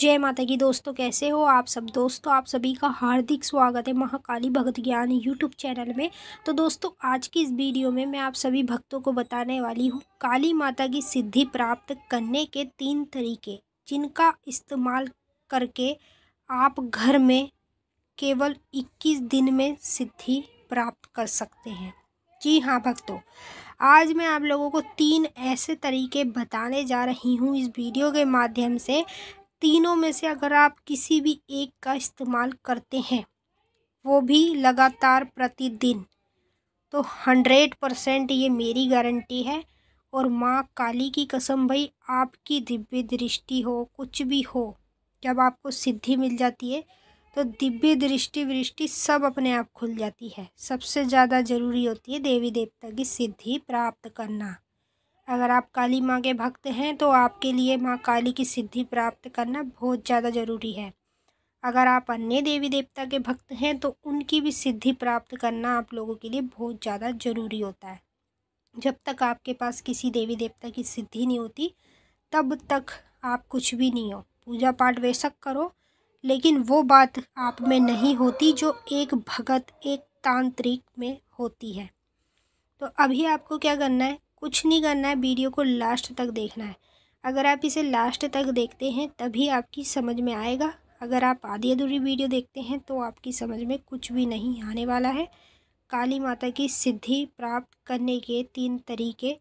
जय माता की दोस्तों कैसे हो आप सब दोस्तों आप सभी का हार्दिक स्वागत है महाकाली भक्त ज्ञान यूट्यूब चैनल में तो दोस्तों आज की इस वीडियो में मैं आप सभी भक्तों को बताने वाली हूँ काली माता की सिद्धि प्राप्त करने के तीन तरीके जिनका इस्तेमाल करके आप घर में केवल इक्कीस दिन में सिद्धि प्राप्त कर सकते हैं जी हाँ भक्तों आज मैं आप लोगों को तीन ऐसे तरीके बताने जा रही हूँ इस वीडियो के माध्यम से तीनों में से अगर आप किसी भी एक का इस्तेमाल करते हैं वो भी लगातार प्रतिदिन तो हंड्रेड परसेंट ये मेरी गारंटी है और माँ काली की कसम भाई आपकी दिव्य दृष्टि हो कुछ भी हो जब आपको सिद्धि मिल जाती है तो दिव्य दृष्टि वृष्टि सब अपने आप खुल जाती है सबसे ज़्यादा ज़रूरी होती है देवी देवता की सिद्धि प्राप्त करना अगर आप काली माँ के भक्त हैं तो आपके लिए माँ काली की सिद्धि प्राप्त करना बहुत ज़्यादा ज़रूरी है अगर आप अन्य देवी देवता के भक्त हैं तो उनकी भी सिद्धि प्राप्त करना आप लोगों के लिए बहुत ज़्यादा ज़रूरी होता है जब तक आपके पास किसी देवी देवता की सिद्धि नहीं होती तब तक आप कुछ भी नहीं हो पूजा पाठ बेशक करो लेकिन वो बात आप में नहीं होती जो एक भगत एक तांत्रिक में होती है तो अभी आपको क्या करना है कुछ नहीं करना है वीडियो को लास्ट तक देखना है अगर आप इसे लास्ट तक देखते हैं तभी आपकी समझ में आएगा अगर आप आधी अधूरी वीडियो देखते हैं तो आपकी समझ में कुछ भी नहीं आने वाला है काली माता की सिद्धि प्राप्त करने के तीन तरीके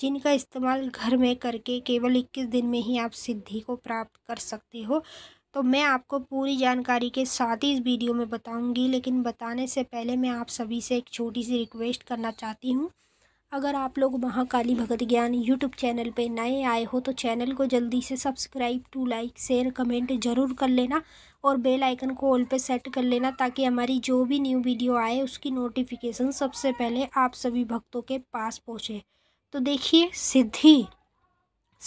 जिनका इस्तेमाल घर में करके केवल इक्कीस दिन में ही आप सिद्धि को प्राप्त कर सकते हो तो मैं आपको पूरी जानकारी के साथ ही इस वीडियो में बताऊंगी लेकिन बताने से पहले मैं आप सभी से एक छोटी सी रिक्वेस्ट करना चाहती हूँ अगर आप लोग महाकाली भगत ज्ञान यूट्यूब चैनल पे नए आए हो तो चैनल को जल्दी से subscribe to like share comment ज़रूर कर लेना और बेल आइकन को ऑल पे सेट कर लेना ताकि हमारी जो भी न्यू वीडियो आए उसकी नोटिफिकेशन सबसे पहले आप सभी भक्तों के पास पहुँचे तो देखिए सिद्धि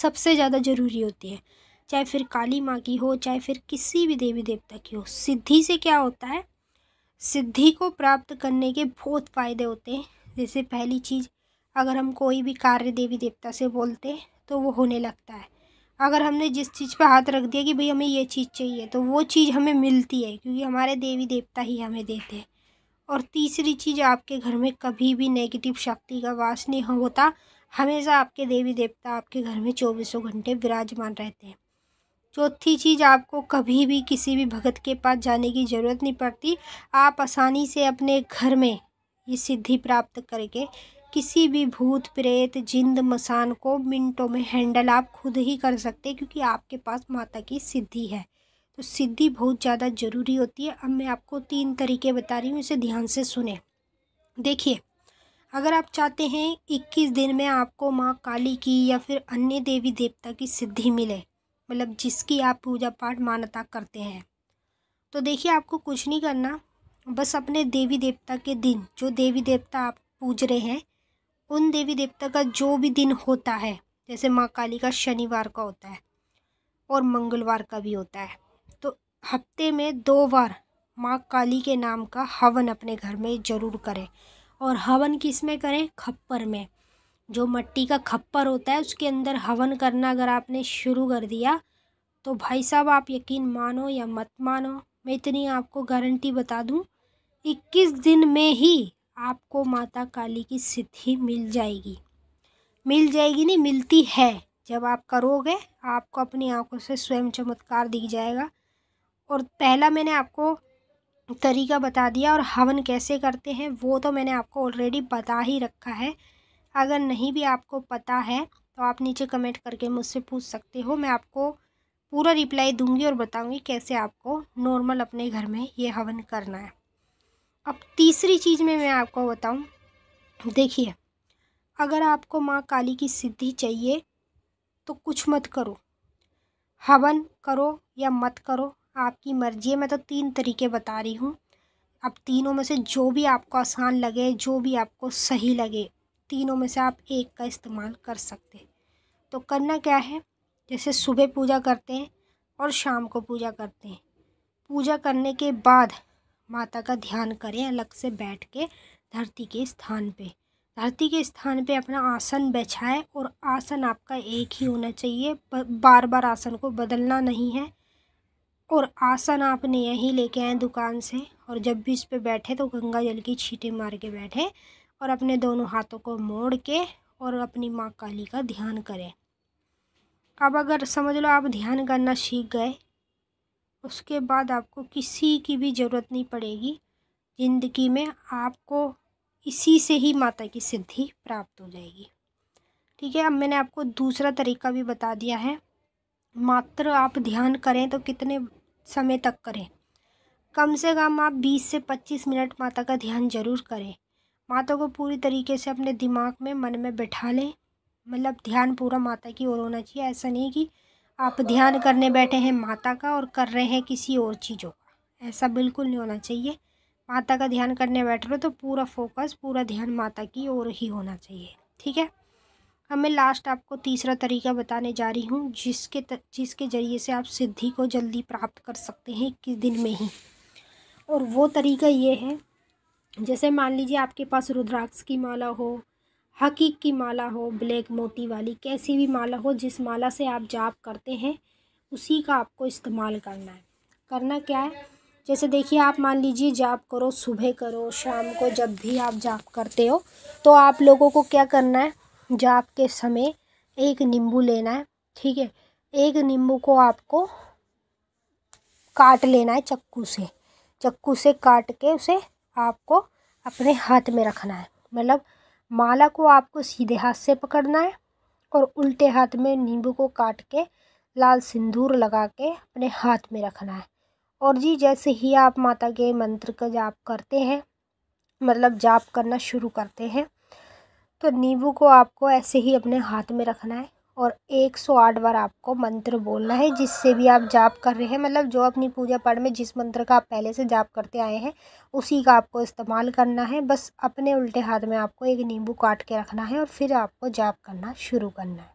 सबसे ज़्यादा ज़रूरी होती है चाहे फिर काली माँ की हो चाहे फिर किसी भी देवी देवता की हो सिद्धि से क्या होता है सिद्धि को प्राप्त करने के बहुत फ़ायदे होते हैं जैसे पहली चीज़ अगर हम कोई भी कार्य देवी देवता से बोलते तो वो होने लगता है अगर हमने जिस चीज़ पर हाथ रख दिया कि भाई हमें ये चीज़ चाहिए तो वो चीज़ हमें मिलती है क्योंकि हमारे देवी देवता ही हमें देते हैं और तीसरी चीज़ आपके घर में कभी भी नेगेटिव शक्ति का वास नहीं होता हमेशा आपके देवी देवता आपके घर में चौबीसों घंटे विराजमान रहते हैं चौथी चीज़ आपको कभी भी किसी भी भगत के पास जाने की ज़रूरत नहीं पड़ती आप आसानी से अपने घर में ये सिद्धि प्राप्त करके किसी भी भूत प्रेत जिंद मसान को मिनटों में हैंडल आप खुद ही कर सकते हैं क्योंकि आपके पास माता की सिद्धि है तो सिद्धि बहुत ज़्यादा ज़रूरी होती है अब मैं आपको तीन तरीके बता रही हूँ इसे ध्यान से सुने देखिए अगर आप चाहते हैं 21 दिन में आपको माँ काली की या फिर अन्य देवी देवता की सिद्धि मिले मतलब जिसकी आप पूजा पाठ मान्यता करते हैं तो देखिए आपको कुछ नहीं करना बस अपने देवी देवता के दिन जो देवी देवता आप पूज रहे हैं उन देवी देवता का जो भी दिन होता है जैसे माँ काली का शनिवार का होता है और मंगलवार का भी होता है तो हफ्ते में दो बार माँ काली के नाम का हवन अपने घर में ज़रूर करें और हवन किस में करें खप्पर में जो मट्टी का खप्पर होता है उसके अंदर हवन करना अगर आपने शुरू कर दिया तो भाई साहब आप यकीन मानो या मत मानो मैं इतनी आपको गारंटी बता दूं 21 दिन में ही आपको माता काली की सिद्धि मिल जाएगी मिल जाएगी नहीं मिलती है जब आप करोगे आपको अपनी आंखों से स्वयं चमत्कार दिख जाएगा और पहला मैंने आपको तरीका बता दिया और हवन कैसे करते हैं वो तो मैंने आपको ऑलरेडी बता ही रखा है अगर नहीं भी आपको पता है तो आप नीचे कमेंट करके मुझसे पूछ सकते हो मैं आपको पूरा रिप्लाई दूंगी और बताऊंगी कैसे आपको नॉर्मल अपने घर में ये हवन करना है अब तीसरी चीज़ में मैं आपको बताऊँ देखिए अगर आपको माँ काली की सिद्धि चाहिए तो कुछ मत करो हवन करो या मत करो आपकी मर्जी है मैं तो तीन तरीके बता रही हूँ अब तीनों में से जो भी आपको आसान लगे जो भी आपको सही लगे तीनों में से आप एक का इस्तेमाल कर सकते हैं तो करना क्या है जैसे सुबह पूजा करते हैं और शाम को पूजा करते हैं पूजा करने के बाद माता का ध्यान करें अलग से बैठ के धरती के स्थान पे धरती के स्थान पे अपना आसन बैठाएं और आसन आपका एक ही होना चाहिए बार बार आसन को बदलना नहीं है और आसन आपने यही लेके आए दुकान से और जब भी इस पर बैठे तो गंगा जल की छीटे मार के बैठे और अपने दोनों हाथों को मोड़ के और अपनी माँ काली का ध्यान करें अब अगर समझ लो आप ध्यान करना सीख गए उसके बाद आपको किसी की भी ज़रूरत नहीं पड़ेगी ज़िंदगी में आपको इसी से ही माता की सिद्धि प्राप्त हो जाएगी ठीक है अब मैंने आपको दूसरा तरीका भी बता दिया है मात्र आप ध्यान करें तो कितने समय तक करें कम से कम आप 20 से 25 मिनट माता का ध्यान जरूर करें माता को पूरी तरीके से अपने दिमाग में मन में बैठा लें मतलब ध्यान पूरा माता की ओर होना चाहिए ऐसा नहीं कि आप ध्यान करने बैठे हैं माता का और कर रहे हैं किसी और चीज़ों का ऐसा बिल्कुल नहीं होना चाहिए माता का ध्यान करने बैठ रहे हो तो पूरा फोकस पूरा ध्यान माता की ओर ही होना चाहिए ठीक है अब मैं लास्ट आपको तीसरा तरीका बताने जा रही हूँ जिसके त, जिसके ज़रिए से आप सिद्धि को जल्दी प्राप्त कर सकते हैं इक्कीस दिन में ही और वो तरीका ये है जैसे मान लीजिए आपके पास रुद्राक्ष की माला हो हकीक की माला हो ब्लैक मोती वाली कैसी भी माला हो जिस माला से आप जाप करते हैं उसी का आपको इस्तेमाल करना है करना क्या है जैसे देखिए आप मान लीजिए जाप करो सुबह करो शाम को जब भी आप जाप करते हो तो आप लोगों को क्या करना है जाप के समय एक नींबू लेना है ठीक है एक नींबू को आपको काट लेना है चक्कू से चक्कू से काट के उसे आपको अपने हाथ में रखना है मतलब माला को आपको सीधे हाथ से पकड़ना है और उल्टे हाथ में नींबू को काट के लाल सिंदूर लगा के अपने हाथ में रखना है और जी जैसे ही आप माता के मंत्र का जाप करते हैं मतलब जाप करना शुरू करते हैं तो नींबू को आपको ऐसे ही अपने हाथ में रखना है और 108 बार आपको मंत्र बोलना है जिससे भी आप जाप कर रहे हैं मतलब जो अपनी पूजा पाठ में जिस मंत्र का आप पहले से जाप करते आए हैं उसी का आपको इस्तेमाल करना है बस अपने उल्टे हाथ में आपको एक नींबू काट के रखना है और फिर आपको जाप करना शुरू करना है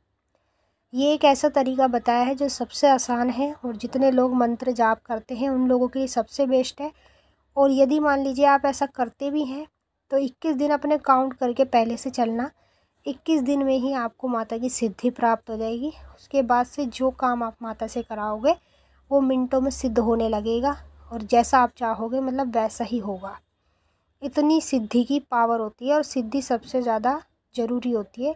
ये एक ऐसा तरीका बताया है जो सबसे आसान है और जितने लोग मंत्र जाप करते हैं उन लोगों के लिए सबसे बेस्ट है और यदि मान लीजिए आप ऐसा करते भी हैं तो इक्कीस दिन अपने काउंट करके पहले से चलना इक्कीस दिन में ही आपको माता की सिद्धि प्राप्त हो जाएगी उसके बाद से जो काम आप माता से कराओगे वो मिनटों में सिद्ध होने लगेगा और जैसा आप चाहोगे मतलब वैसा ही होगा इतनी सिद्धि की पावर होती है और सिद्धि सबसे ज़्यादा ज़रूरी होती है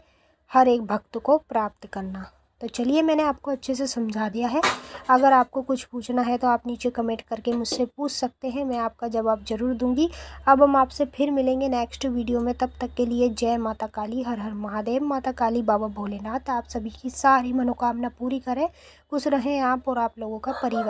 हर एक भक्त को प्राप्त करना तो चलिए मैंने आपको अच्छे से समझा दिया है अगर आपको कुछ पूछना है तो आप नीचे कमेंट करके मुझसे पूछ सकते हैं मैं आपका जवाब ज़रूर दूंगी अब हम आपसे फिर मिलेंगे नेक्स्ट वीडियो में तब तक के लिए जय माता काली हर हर महादेव माता काली बाबा भोलेनाथ आप सभी की सारी मनोकामना पूरी करें खुश रहें आप और आप लोगों का परिवार